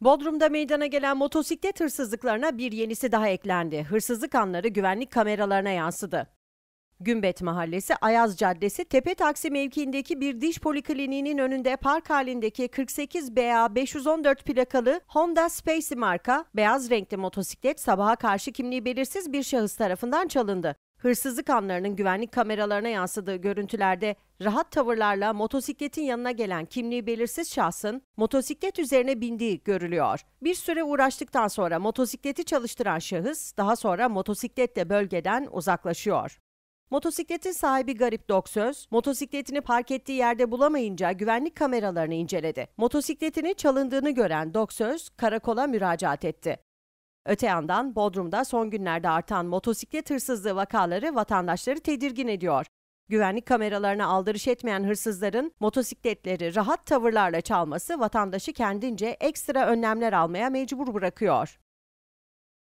Bodrum'da meydana gelen motosiklet hırsızlıklarına bir yenisi daha eklendi. Hırsızlık anları güvenlik kameralarına yansıdı. Gümbet Mahallesi Ayaz Caddesi Tepe Taksi mevkiindeki bir diş polikliniğinin önünde park halindeki 48 BA 514 plakalı Honda Spacey marka beyaz renkli motosiklet sabaha karşı kimliği belirsiz bir şahıs tarafından çalındı. Hırsızlık anlarının güvenlik kameralarına yansıdığı görüntülerde rahat tavırlarla motosikletin yanına gelen kimliği belirsiz şahsın motosiklet üzerine bindiği görülüyor. Bir süre uğraştıktan sonra motosikleti çalıştıran şahıs daha sonra motosikletle bölgeden uzaklaşıyor. Motosikletin sahibi Garip Doksöz, motosikletini park ettiği yerde bulamayınca güvenlik kameralarını inceledi. Motosikletini çalındığını gören Doksöz karakola müracaat etti. Öte yandan Bodrum'da son günlerde artan motosiklet hırsızlığı vakaları vatandaşları tedirgin ediyor. Güvenlik kameralarına aldırış etmeyen hırsızların motosikletleri rahat tavırlarla çalması vatandaşı kendince ekstra önlemler almaya mecbur bırakıyor.